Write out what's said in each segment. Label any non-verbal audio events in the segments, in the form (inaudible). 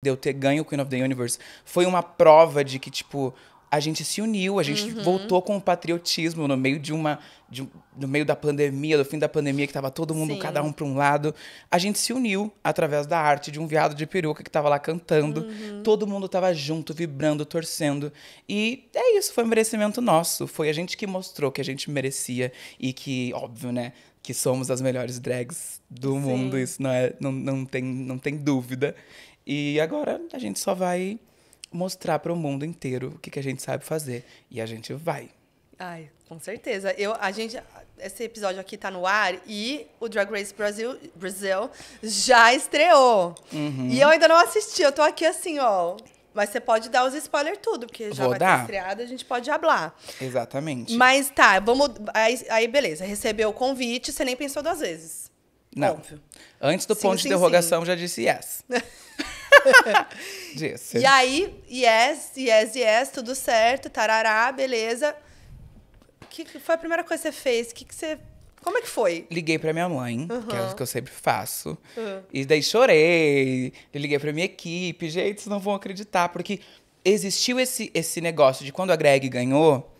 de eu ter ganho o Queen of the Universe foi uma prova de que, tipo, a gente se uniu, a gente uhum. voltou com o patriotismo no meio de uma. De, no meio da pandemia, do fim da pandemia, que tava todo mundo, Sim. cada um pra um lado. A gente se uniu através da arte de um viado de peruca que tava lá cantando. Uhum. Todo mundo tava junto, vibrando, torcendo. E é isso, foi um merecimento nosso. Foi a gente que mostrou que a gente merecia e que, óbvio, né? que somos as melhores drags do Sim. mundo, isso não, é, não, não, tem, não tem dúvida. E agora a gente só vai mostrar para o mundo inteiro o que, que a gente sabe fazer. E a gente vai. Ai, com certeza. Eu, a gente, esse episódio aqui tá no ar e o Drag Race Brasil, Brasil já estreou. Uhum. E eu ainda não assisti, eu tô aqui assim, ó, mas você pode dar os spoilers tudo, porque já Vou vai dar. ter a gente pode hablar. Exatamente. Mas tá, vamos. Aí, aí, beleza, recebeu o convite, você nem pensou duas vezes. Não. Óbvio. Antes do sim, ponto sim, de interrogação, sim. já disse yes. (laughs) disse. E aí, yes, yes, yes, tudo certo, tarará, beleza. O que, que foi a primeira coisa que você fez? O que, que você como é que foi? Liguei pra minha mãe, uhum. que é o que eu sempre faço. Uhum. E daí chorei. Liguei pra minha equipe. Gente, vocês não vão acreditar, porque existiu esse, esse negócio de quando a Greg ganhou.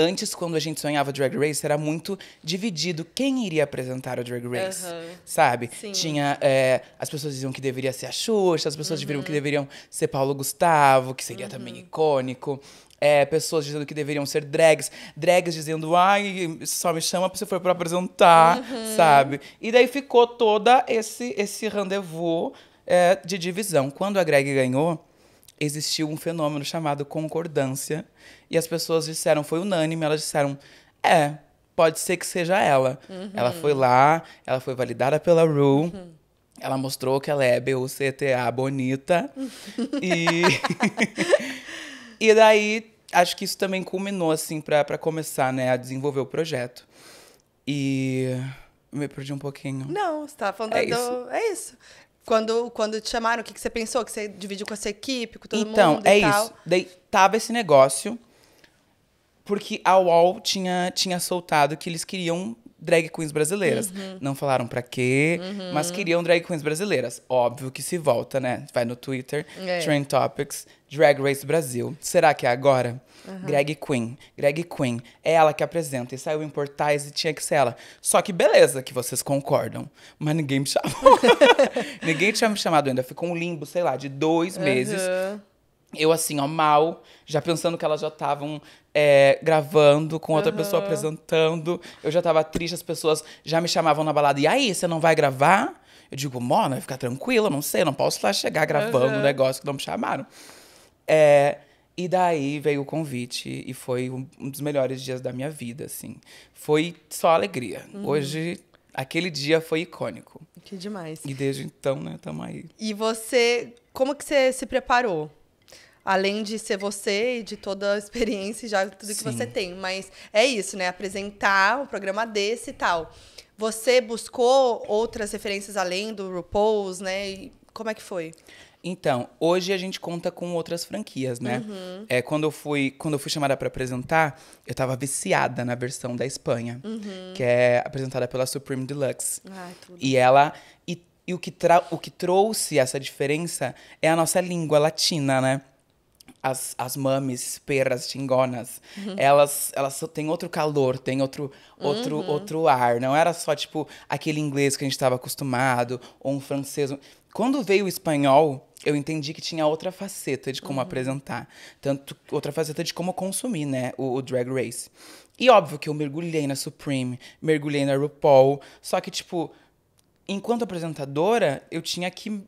Antes, quando a gente sonhava Drag Race, era muito dividido quem iria apresentar o Drag Race, uhum. sabe? Sim. Tinha... É, as pessoas diziam que deveria ser a Xuxa, as pessoas uhum. diziam que deveriam ser Paulo Gustavo, que seria também uhum. icônico é, pessoas dizendo que deveriam ser drags, drags dizendo, ai, só me chama se for para apresentar, uhum. sabe? E daí ficou toda esse, esse rendezvous é, de divisão. Quando a Greg ganhou, existiu um fenômeno chamado concordância. E as pessoas disseram, foi unânime, elas disseram, é, pode ser que seja ela. Uhum. Ela foi lá, ela foi validada pela Ru. Uhum. Ela mostrou que ela é B-U-C-T-A bonita. (laughs) e (laughs) E daí, acho que isso também culminou, assim, para começar, né, a desenvolver o projeto. E. Me perdi um pouquinho. Não, você tava falando é do... Isso. É isso. Quando, quando te chamaram, o que, que você pensou? Que você dividiu com essa equipe, com todo então, mundo? Então, é isso. Daí tava esse negócio, porque a UOL tinha, tinha soltado que eles queriam drag queens brasileiras. Uhum. Não falaram para quê, uhum. mas queriam drag queens brasileiras. Óbvio que se volta, né? Vai no Twitter, é. Trend Topics, Drag Race Brasil. Será que é agora? Uhum. Drag Queen, Drag Queen. É ela que apresenta. E saiu em portais e tinha que ser ela. Só que beleza que vocês concordam. Mas ninguém me chamou. (laughs) ninguém tinha me chamado ainda. Ficou um limbo, sei lá, de dois uhum. meses. Eu, assim, ó, mal, já pensando que elas já estavam é, gravando com outra uhum. pessoa apresentando. Eu já tava triste, as pessoas já me chamavam na balada. E aí, você não vai gravar? Eu digo, mona, né, fica tranquila, não sei, não posso lá chegar gravando uhum. um negócio que não me chamaram. É, e daí veio o convite e foi um, um dos melhores dias da minha vida, assim. Foi só alegria. Uhum. Hoje aquele dia foi icônico. Que demais. E desde então, né, tamo aí. E você, como que você se preparou além de ser você e de toda a experiência e já tudo Sim. que você tem. Mas é isso, né? Apresentar um programa desse e tal. Você buscou outras referências além do RuPaul's, né? E como é que foi? Então, hoje a gente conta com outras franquias, né? Uhum. É, quando, eu fui, quando eu fui chamada para apresentar, eu estava viciada na versão da Espanha, uhum. que é apresentada pela Supreme Deluxe. e ela. E, e o, que o que trouxe essa diferença é a nossa língua latina, né? as, as mames, peras, xingonas, uhum. elas, elas têm outro calor, tem outro, outro, uhum. outro ar. Não era só, tipo, aquele inglês que a gente estava acostumado, ou um francês. Quando veio o espanhol, eu entendi que tinha outra faceta de como uhum. apresentar. Tanto outra faceta de como consumir, né, o, o Drag Race. E óbvio que eu mergulhei na Supreme, mergulhei na RuPaul, só que, tipo, enquanto apresentadora, eu tinha que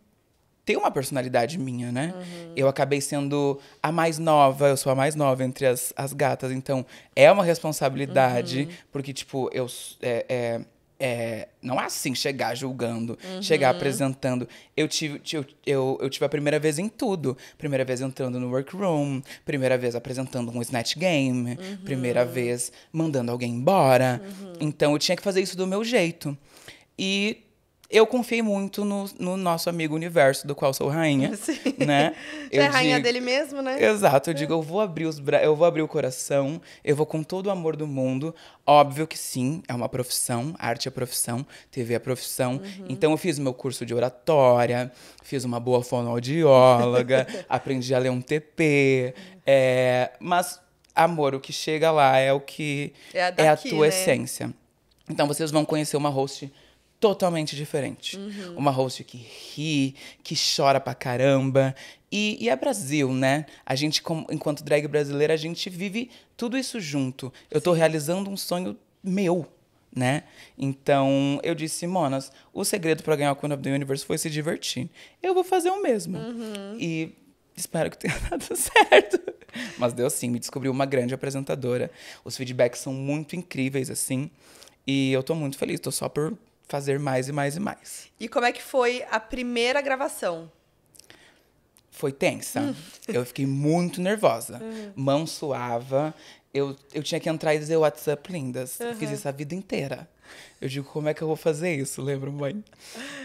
tem uma personalidade minha, né? Uhum. Eu acabei sendo a mais nova, eu sou a mais nova entre as, as gatas. Então, é uma responsabilidade, uhum. porque, tipo, eu. É, é, é, não é assim chegar julgando, uhum. chegar apresentando. Eu tive, eu, eu, eu, tive a primeira vez em tudo. Primeira vez entrando no workroom, primeira vez apresentando um snatch game, uhum. primeira vez mandando alguém embora. Uhum. Então eu tinha que fazer isso do meu jeito. E eu confiei muito no, no nosso amigo universo, do qual sou rainha. (laughs) Sim. Né? é rainha digo, dele mesmo, né? Exato. Eu é. digo, eu vou abrir os bra... eu vou abrir o coração, eu vou com todo o amor do mundo. Óbvio que sim, é uma profissão, arte é profissão, TV é profissão. Uhum. Então eu fiz meu curso de oratória, fiz uma boa fonoaudióloga, (laughs) aprendi a ler um TP. É... mas, amor, o que chega lá é o que é a, daqui, é a tua né? essência. Então vocês vão conhecer uma host totalmente diferente. Uhum. Uma host que ri, que chora pra caramba. E, e é Brasil, né? A gente, como, enquanto drag brasileira, a gente vive tudo isso junto. Eu tô Sim. realizando um sonho meu, né? Então, eu disse, Monas, o segredo para ganhar o Queen of the Universe foi se divertir. Eu vou fazer o mesmo. Uhum. E Espero que tenha (laughs) dado certo. Mas deu sim, me descobriu uma grande apresentadora. Os feedbacks são muito incríveis, assim. E eu tô muito feliz, tô só por fazer mais e mais e mais. E como é que foi a primeira gravação? Foi tensa. Uhum. Eu fiquei muito nervosa. Hum. Mão suava. Eu, eu tinha que entrar e dizer WhatsApp lindas. Uhum. Fiz isso a vida inteira. Eu digo, como é que eu vou fazer isso? Lembro, mãe?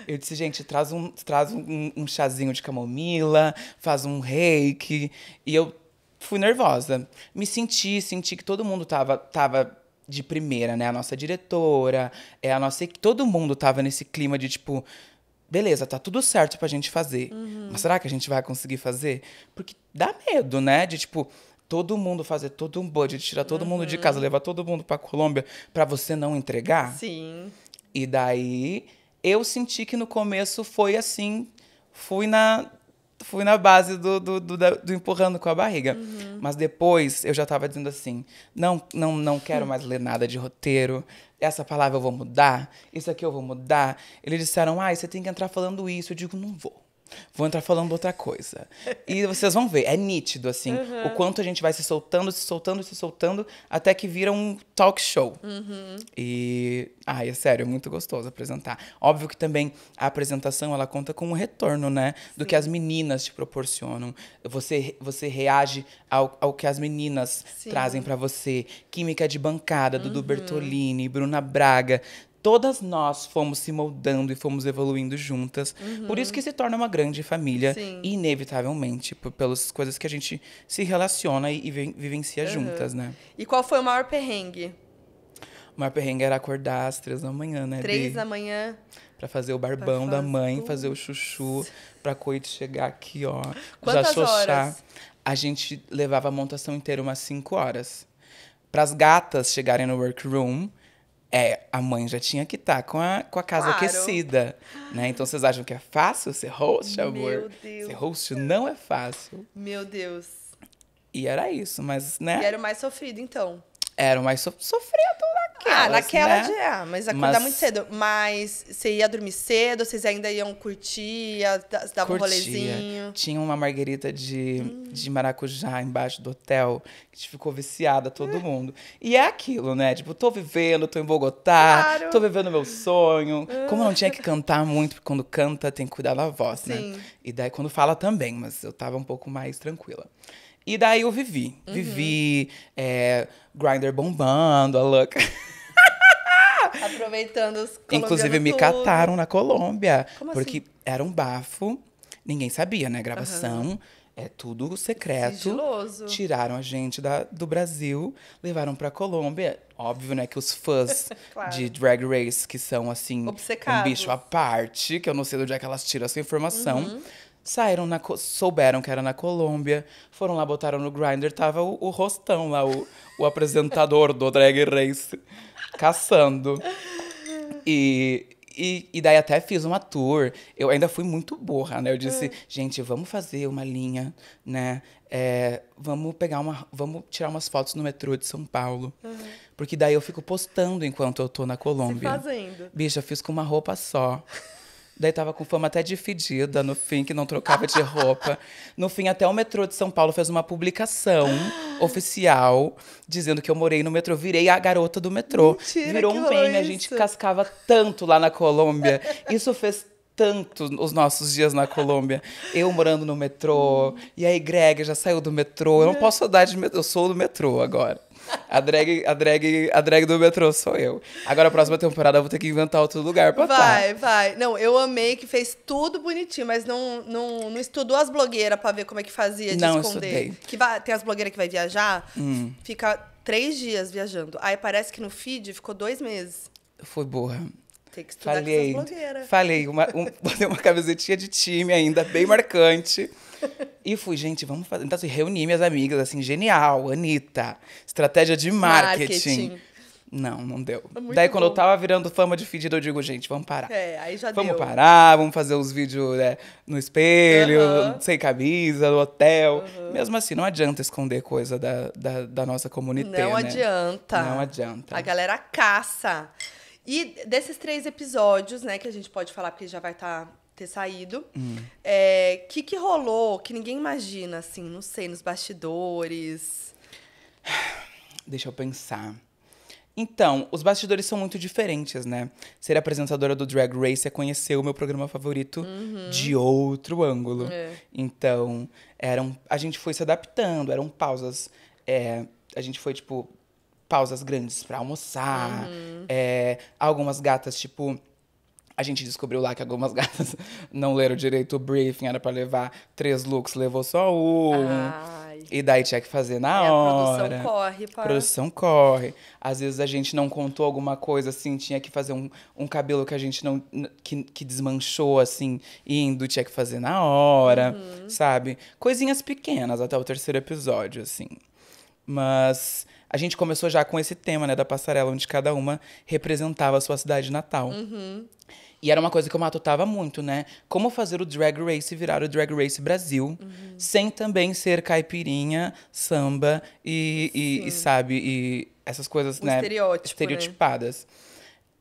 Eu disse, gente, traz um, traz um, um chazinho de camomila, faz um reiki. E eu fui nervosa. Me senti, senti que todo mundo tava, tava de primeira, né? A nossa diretora, é a nossa. Todo mundo tava nesse clima de tipo. Beleza, tá tudo certo pra gente fazer. Uhum. Mas será que a gente vai conseguir fazer? Porque dá medo, né? De tipo, todo mundo fazer todo um budget, tirar todo uhum. mundo de casa, uhum. levar todo mundo pra Colômbia pra você não entregar? Sim. E daí eu senti que no começo foi assim. Fui na fui na base do, do, do, do empurrando com a barriga. Uhum. Mas depois eu já tava dizendo assim: não, não, não quero mais ler nada de roteiro. Essa palavra eu vou mudar, isso aqui eu vou mudar. Eles disseram: ah, você tem que entrar falando isso. Eu digo: não vou. Vou entrar falando outra coisa. E vocês vão ver, é nítido, assim, uhum. o quanto a gente vai se soltando, se soltando, se soltando, até que vira um talk show. Uhum. E. Ai, é sério, é muito gostoso apresentar. Óbvio que também a apresentação, ela conta com o um retorno, né? Do Sim. que as meninas te proporcionam. Você, você reage ao, ao que as meninas Sim. trazem para você. Química de bancada, Dudu uhum. Bertolini, Bruna Braga todas nós fomos se moldando e fomos evoluindo juntas. Uhum. Por isso que se torna uma grande família, Sim. inevitavelmente, pelas coisas que a gente se relaciona e, e vivencia uhum. juntas, né? E qual foi o maior perrengue? O maior perrengue era acordar às três da manhã, né? Três da manhã. Pra fazer o barbão fazer da mãe, tudo. fazer o chuchu, pra coito chegar aqui, ó. Quantas já xoxar. Horas? A gente levava a montação inteira umas cinco horas. Para as gatas chegarem no workroom, é, a mãe já tinha que estar tá com, a, com a casa claro. aquecida, né? Então vocês acham que é fácil ser host, amor? Meu Deus. Ser host não é fácil. Meu Deus. E era isso, mas, né? E era o mais sofrido, então. Era o mais so ah, naquela né? de. Ah, mas acordar mas... muito cedo. Mas você ia dormir cedo, vocês ainda iam curtir, ia, davam um rolezinho. Tinha uma margarita de, hum. de maracujá embaixo do hotel, que tipo, ficou viciada todo é. mundo. E é aquilo, né? Tipo, tô vivendo, tô em Bogotá, claro. tô vivendo meu sonho. Ah. Como eu não tinha que ah. cantar muito, porque quando canta tem que cuidar da voz, né? Sim. né? E daí quando fala também, mas eu tava um pouco mais tranquila. E daí eu vivi. Uhum. Vivi é, Grinder bombando, a Luck. (laughs) Aproveitando os Inclusive, me tudo. cataram na Colômbia. Como porque assim? era um bafo. Ninguém sabia, né? Gravação. Uhum. É tudo secreto. Sigiloso. Tiraram a gente da, do Brasil, levaram pra Colômbia. Óbvio, né, que os fãs (laughs) claro. de Drag Race, que são, assim, Obcecados. um bicho à parte, que eu não sei de onde é que elas tiram essa informação, uhum saíram na, souberam que era na Colômbia, foram lá, botaram no grinder, tava o, o Rostão lá, o, o apresentador do Drag Race, caçando. E, e, e, daí até fiz uma tour. Eu ainda fui muito burra, né? Eu disse, hum. gente, vamos fazer uma linha, né? É, vamos pegar uma. Vamos tirar umas fotos no metrô de São Paulo. Uhum. Porque daí eu fico postando enquanto eu tô na Colômbia. Se fazendo. Bicha, fiz com uma roupa só. Daí tava com fama até de fedida, no fim, que não trocava de roupa. No fim, até o metrô de São Paulo fez uma publicação oficial dizendo que eu morei no metrô. Virei a garota do metrô. Mentira, Virou um meme, a gente cascava tanto lá na Colômbia. Isso fez tanto os nossos dias na Colômbia. Eu morando no metrô, e aí Greg já saiu do metrô. Eu não é. posso saudade de metrô, eu sou do metrô agora. A drag, a drag, a drag do metrô sou eu. Agora, a próxima temporada, eu vou ter que inventar outro lugar pra estar. Tá. Vai, vai. Não, eu amei que fez tudo bonitinho, mas não, não, não estudou as blogueiras pra ver como é que fazia de não, esconder. Estudei. Que vai, tem as blogueiras que vai viajar, hum. fica três dias viajando. Aí parece que no feed ficou dois meses. Foi burra. Tem que estudar Falei. com blogueiras. Falei, uma, um, (laughs) uma camisetinha de time ainda, bem marcante. (laughs) e fui, gente, vamos fazer. Então, assim, reuni minhas amigas, assim, genial, Anitta, estratégia de marketing. marketing. Não, não deu. Muito Daí, bom. quando eu tava virando fama de fedido, eu digo, gente, vamos parar. É, aí já vamos deu. Vamos parar, vamos fazer os vídeos né, no espelho, uhum. sem camisa, no hotel. Uhum. Mesmo assim, não adianta esconder coisa da, da, da nossa comunidade. Não né? adianta. Não adianta. A galera caça. E desses três episódios, né, que a gente pode falar, porque já vai estar. Tá ter saído. O hum. é, que, que rolou que ninguém imagina, assim, não sei, nos bastidores? (sighs) Deixa eu pensar. Então, os bastidores são muito diferentes, né? Ser apresentadora do Drag Race é conhecer o meu programa favorito uhum. de outro ângulo. É. Então, eram, a gente foi se adaptando, eram pausas. É, a gente foi, tipo, pausas grandes para almoçar. Uhum. É, algumas gatas, tipo, a gente descobriu lá que algumas (laughs) gatas não leram direito o briefing, era para levar três looks, levou só um. Ai. E daí tinha que fazer na é, hora. A produção corre, pá. Produção corre. Às vezes a gente não contou alguma coisa, assim, tinha que fazer um, um cabelo que a gente não. Que, que desmanchou, assim, indo, tinha que fazer na hora, uhum. sabe? Coisinhas pequenas até o terceiro episódio, assim. Mas a gente começou já com esse tema, né, da passarela, onde cada uma representava a sua cidade natal. Uhum. E era uma coisa que eu matutava muito, né? Como fazer o Drag Race virar o Drag Race Brasil, uhum. sem também ser caipirinha, samba e, e, e sabe, e essas coisas, um né, né? Estereotipadas. Né?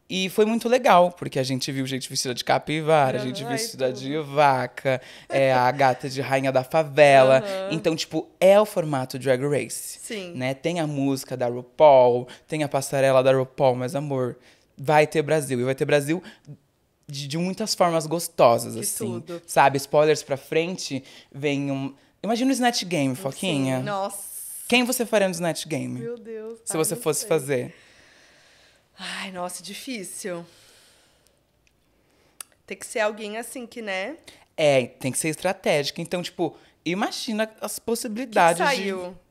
E foi muito legal, porque a gente viu gente vestida de capivara, a gente vestida tudo. de vaca, é, a gata de rainha da favela. Uhum. Então, tipo, é o formato Drag Race. Sim. Né? Tem a música da RuPaul, tem a passarela da RuPaul, mas amor, vai ter Brasil. E vai ter Brasil de, de muitas formas gostosas, assim. Tudo. Sabe? Spoilers pra frente, vem um. Imagina o Snatch Game, Foquinha. Sim. Nossa. Quem você faria no Snatch Game? Meu Deus. Se você fosse sei. fazer. Ai, nossa, difícil. Tem que ser alguém assim que, né? É, tem que ser estratégica. Então, tipo, imagina as possibilidades Quem saiu? de.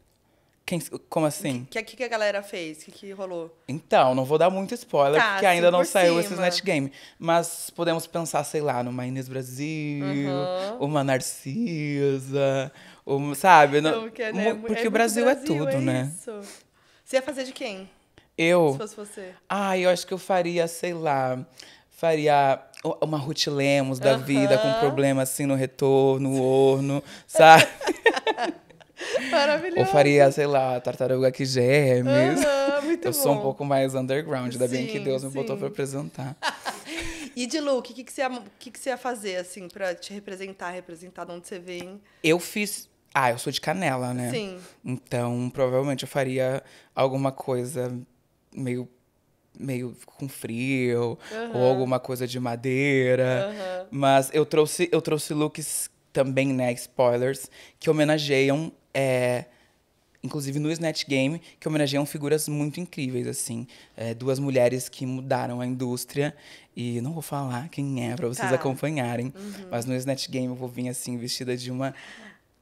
Quem, como assim? O que, que, que a galera fez? O que, que rolou? Então, não vou dar muito spoiler, tá, porque ainda não saiu esse esses Game. Mas podemos pensar, sei lá, numa Inês Brasil, uhum. uma Narcisa, uma, sabe? Não, é, né, é porque, né, porque é o Brasil, Brasil, é tudo, é né? Você ia fazer de quem? Eu? Se fosse você. Ah, eu acho que eu faria, sei lá, faria uma Ruth Lemos da uh -huh. vida com problema assim no retorno, no orno, sabe? (laughs) Maravilhoso. Ou faria, sei lá, tartaruga que gêmeos. Uh -huh, muito eu bom. sou um pouco mais underground, ainda sim, bem que Deus sim. me botou para apresentar. (laughs) E de look, o que, que, você que, que você ia fazer, assim, pra te representar, representar de onde você vem? Eu fiz. Ah, eu sou de canela, né? Sim. Então, provavelmente eu faria alguma coisa meio meio com frio uhum. ou alguma coisa de madeira, uhum. mas eu trouxe eu trouxe looks também, né, spoilers que homenageiam é, inclusive no Snatch Game, que homenageiam figuras muito incríveis, assim. É, duas mulheres que mudaram a indústria. E não vou falar quem é para vocês tá. acompanharem. Uhum. Mas no Snatch Game eu vou vir, assim, vestida de uma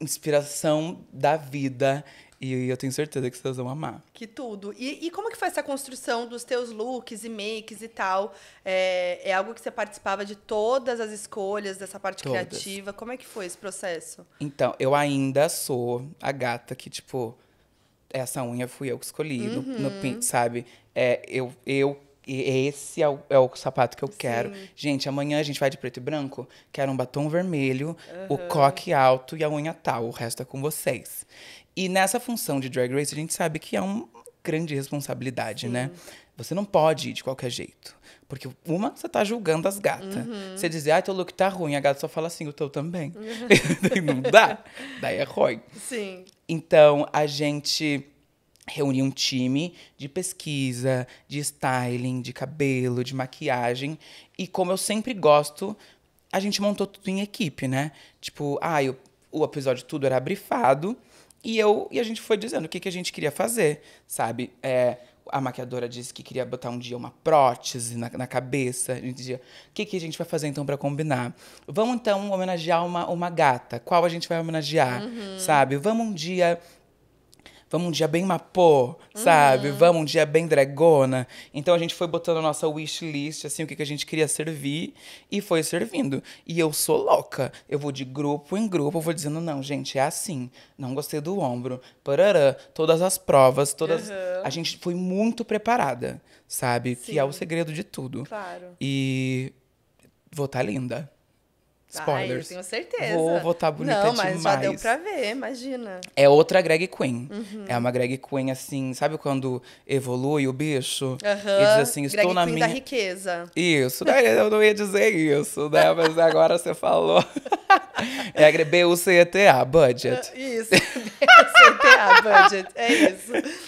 inspiração da vida. E eu tenho certeza que vocês vão amar. Que tudo. E, e como que foi essa construção dos teus looks e makes e tal? É, é algo que você participava de todas as escolhas dessa parte todas. criativa? Como é que foi esse processo? Então, eu ainda sou a gata que, tipo, essa unha fui eu que escolhi uhum. no, no uhum. sabe? É, eu, eu esse é o, é o, sapato que eu Sim. quero. Gente, amanhã a gente vai de preto e branco. Quero um batom vermelho, uhum. o coque alto e a unha tal. O resto é com vocês. E nessa função de drag race, a gente sabe que é uma grande responsabilidade, né? Você não pode ir de qualquer jeito. Porque uma, você tá julgando as gatas. Uhum. Você dizer, ah, teu look tá ruim, a gata só fala assim, o teu também. (laughs) (laughs) não dá. Daí é ruim. Sim. Então, a gente reuniu um time de pesquisa, de styling, de cabelo, de maquiagem. E como eu sempre gosto, a gente montou tudo em equipe, né? Tipo, ah, eu, o episódio tudo era abrifado e eu e a gente foi dizendo o que, que a gente queria fazer, sabe? É, a maquiadora disse que queria botar um dia uma prótese na, na cabeça. A gente dizia, o que, que a gente vai fazer então para combinar? Vamos então homenagear uma, uma gata. Qual a gente vai homenagear, uhum. sabe? Vamos um dia Vamos um dia bem mapô, sabe? Uhum. Vamos um dia bem dragona. Então a gente foi botando a nossa wish list, assim, o que, que a gente queria servir e foi servindo. E eu sou louca. Eu vou de grupo em grupo, eu vou dizendo, não, gente, é assim. Não gostei do ombro. Parará. Todas as provas, todas. Uhum. A gente foi muito preparada, sabe? Sim. Que é o segredo de tudo. Claro. E vou estar tá linda. Spoilers. Ah, eu tenho certeza. Vou votar bonita Não, mas demais. já deu pra ver, imagina. É outra Greg queen. Uhum. É uma Greg queen, assim, sabe quando evolui o bicho? Uhum. E diz assim, estou drag na queen minha... da riqueza. Isso, né? eu não ia dizer isso, né? Mas agora você falou. (laughs) É B U C T A budget. Isso, (laughs) B U C T A budget, é isso.